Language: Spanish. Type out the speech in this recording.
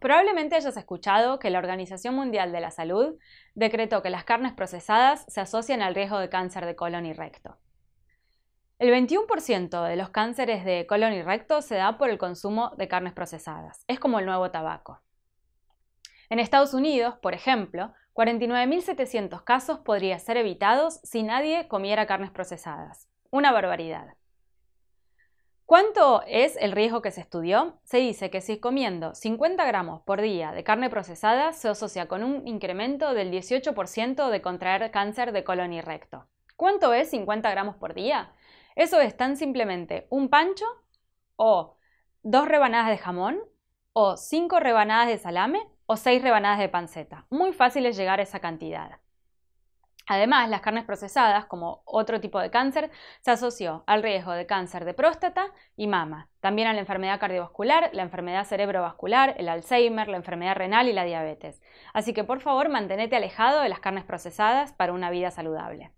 Probablemente hayas escuchado que la Organización Mundial de la Salud decretó que las carnes procesadas se asocian al riesgo de cáncer de colon y recto. El 21% de los cánceres de colon y recto se da por el consumo de carnes procesadas. Es como el nuevo tabaco. En Estados Unidos, por ejemplo, 49.700 casos podrían ser evitados si nadie comiera carnes procesadas. Una barbaridad. ¿Cuánto es el riesgo que se estudió? Se dice que si comiendo 50 gramos por día de carne procesada se asocia con un incremento del 18% de contraer cáncer de colon y recto. ¿Cuánto es 50 gramos por día? Eso es tan simplemente un pancho o dos rebanadas de jamón o cinco rebanadas de salame o seis rebanadas de panceta. Muy fácil es llegar a esa cantidad. Además, las carnes procesadas, como otro tipo de cáncer, se asoció al riesgo de cáncer de próstata y mama, también a la enfermedad cardiovascular, la enfermedad cerebrovascular, el Alzheimer, la enfermedad renal y la diabetes. Así que por favor, mantenete alejado de las carnes procesadas para una vida saludable.